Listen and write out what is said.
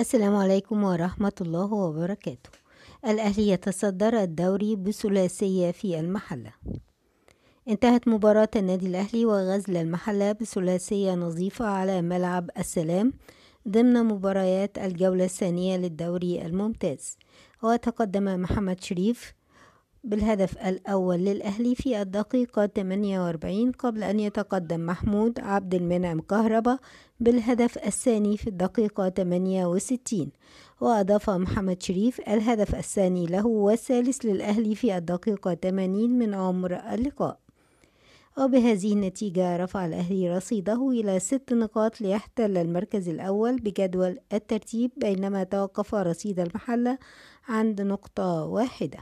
السلام عليكم ورحمة الله وبركاته الأهلي يتصدر الدوري بثلاثية في المحلة انتهت مباراة النادي الأهلي وغزل المحلة بثلاثية نظيفة على ملعب السلام ضمن مباريات الجولة الثانية للدوري الممتاز وتقدم محمد شريف بالهدف الأول للأهلي في الدقيقة 48 قبل أن يتقدم محمود عبد المنعم كهربا بالهدف الثاني في الدقيقة 68 وأضاف محمد شريف الهدف الثاني له والثالث للأهلي في الدقيقة 80 من عمر اللقاء وبهذه النتيجة رفع الأهلي رصيده إلى ست نقاط ليحتل المركز الأول بجدول الترتيب بينما توقف رصيد المحلة عند نقطة واحدة